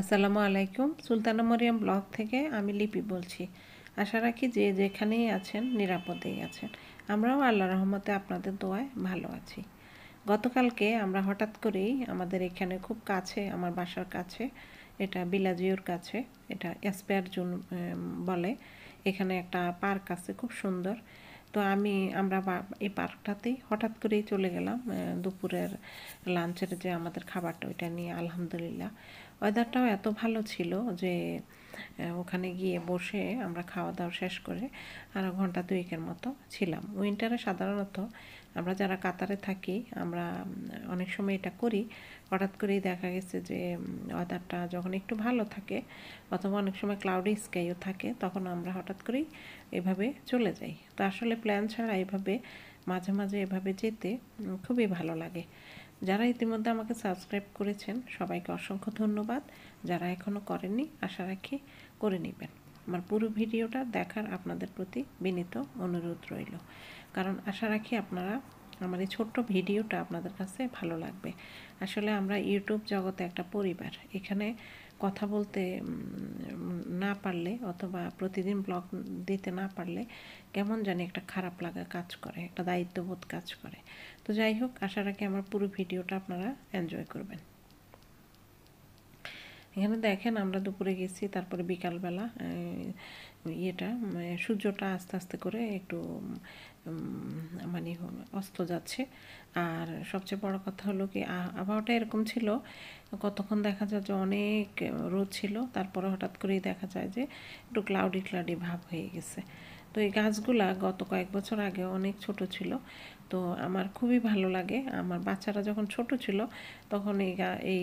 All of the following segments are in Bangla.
আসসালামু আলাইকুম সুলতানা মরিয়াম ব্লগ থেকে আমি লিপি বলছি আশা রাখি যে যেখানেই আছেন নিরাপদেই আছেন আমরাও আল্লাহ রহমতে আপনাদের দোয়ায় ভালো আছি গতকালকে আমরা হঠাৎ করেই আমাদের এখানে খুব কাছে আমার বাসার কাছে এটা বিলাজিওর কাছে এটা এসপেয়ার জুন বলে এখানে একটা পার্ক আছে খুব সুন্দর তো আমি আমরা এই পার্কটাতেই হঠাৎ করেই চলে গেলাম দুপুরের লাঞ্চের যে আমাদের খাবারটা ওইটা নিয়ে আলহামদুলিল্লাহ ওয়েদারটাও এত ভালো ছিল যে ওখানে গিয়ে বসে আমরা খাওয়া দাওয়া শেষ করে আরও ঘন্টা দুয়েকের মতো ছিলাম উইন্টারে সাধারণত আমরা যারা কাতারে থাকি আমরা অনেক সময় এটা করি হঠাৎ করেই দেখা গেছে যে ওয়েদারটা যখন একটু ভালো থাকে অথবা অনেক সময় ক্লাউডি স্কাইও থাকে তখন আমরা হঠাৎ করেই এভাবে চলে যাই তো আসলে প্ল্যান ছাড়া এভাবে মাঝে মাঝে এভাবে যেতে খুবই ভালো লাগে যারা ইতিমধ্যে আমাকে সাবস্ক্রাইব করেছেন সবাইকে অসংখ্য ধন্যবাদ যারা এখনও করেননি আশা রাখি করে নেবেন আমার পুরো ভিডিওটা দেখার আপনাদের প্রতি বিনীত অনুরোধ রইল কারণ আশা রাখি আপনারা আমার এই ছোট্ট ভিডিওটা আপনাদের কাছে ভালো লাগবে আসলে আমরা ইউটিউব জগতে একটা পরিবার এখানে কথা বলতে না পারলে অথবা প্রতিদিন ব্লগ দিতে না পারলে কেমন জানি একটা খারাপ লাগা কাজ করে একটা দায়িত্ববোধ কাজ করে তো যাই হোক আশা রাখি আমার পুরো ভিডিওটা আপনারা এনজয় করবেন এখানে দেখেন আমরা দুপুরে গেছি তারপরে বিকালবেলা ইয়েটা মানে সূর্যটা আস্তে আস্তে করে একটু মানে অস্ত যাচ্ছে আর সবচেয়ে বড় কথা হলো কি আবহাওয়াটা এরকম ছিল কতক্ষণ দেখা যায় যে অনেক রোদ ছিল তারপরে হঠাৎ করেই দেখা যায় যে একটু ক্লাউডি ক্লাউডি ভাব হয়ে গেছে তো এই গাছগুলা গত কয়েক বছর আগে অনেক ছোট ছিল তো আমার খুবই ভালো লাগে আমার বাচ্চারা যখন ছোট ছিল তখন এই এই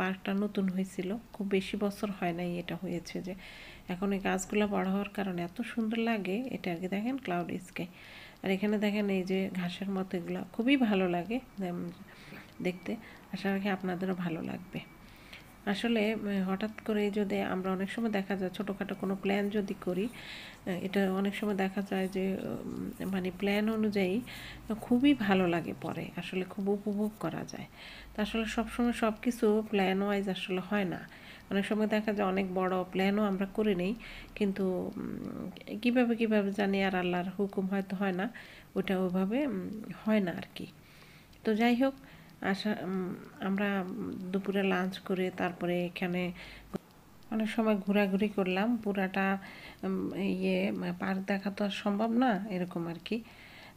পার্কটা নতুন হয়েছিল খুব বেশি বছর হয় নাই এটা হয়েছে যে এখন এই গাছগুলা বড় হওয়ার কারণে এত সুন্দর লাগে এটা আগে দেখেন ক্লাউড স্কাই আর এখানে দেখেন এই যে ঘাসের মতো এগুলো খুবই ভালো লাগে দেখতে আশা রাখি আপনাদেরও ভালো লাগবে আসলে হঠাৎ করে যদি আমরা অনেক সময় দেখা যায় ছোটোখাটো কোনো প্ল্যান যদি করি এটা অনেক সময় দেখা যায় যে মানে প্ল্যান অনুযায়ী খুবই ভালো লাগে পরে আসলে খুব উপভোগ করা যায় তা আসলে সবসময় সব কিছু প্ল্যান ওয়াইজ আসলে হয় না অনেক সময় দেখা যায় অনেক বড় প্ল্যানও আমরা করে নেই কিন্তু কিভাবে কিভাবে জানি আর আল্লাহর হুকুম হয়তো হয় না ওটা ওভাবে হয় না আর কি তো যাই হোক আসা আমরা দুপুরে লাঞ্চ করে তারপরে এখানে অনেক সময় ঘোরাঘুরি করলাম পুরাটা ইয়ে পার্ক দেখা তো আর সম্ভব না এরকম আর কি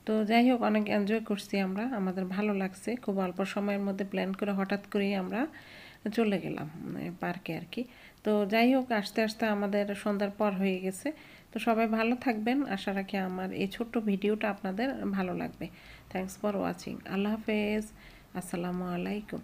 তো যাই হোক অনেক এনজয় করছি আমরা আমাদের ভালো লাগছে খুব অল্প সময়ের মধ্যে প্ল্যান করে হঠাৎ করেই আমরা চলে গেলাম মানে পার্কে আর কি তো যাই হোক আস্তে আস্তে আমাদের সন্ধ্যার পর হয়ে গেছে তো সবাই ভালো থাকবেন আশা রাখি আমার এই ছোট্ট ভিডিওটা আপনাদের ভালো লাগবে থ্যাংকস ফর ওয়াচিং আল্লাহ হাফেজ আসসালামু আলাইকুম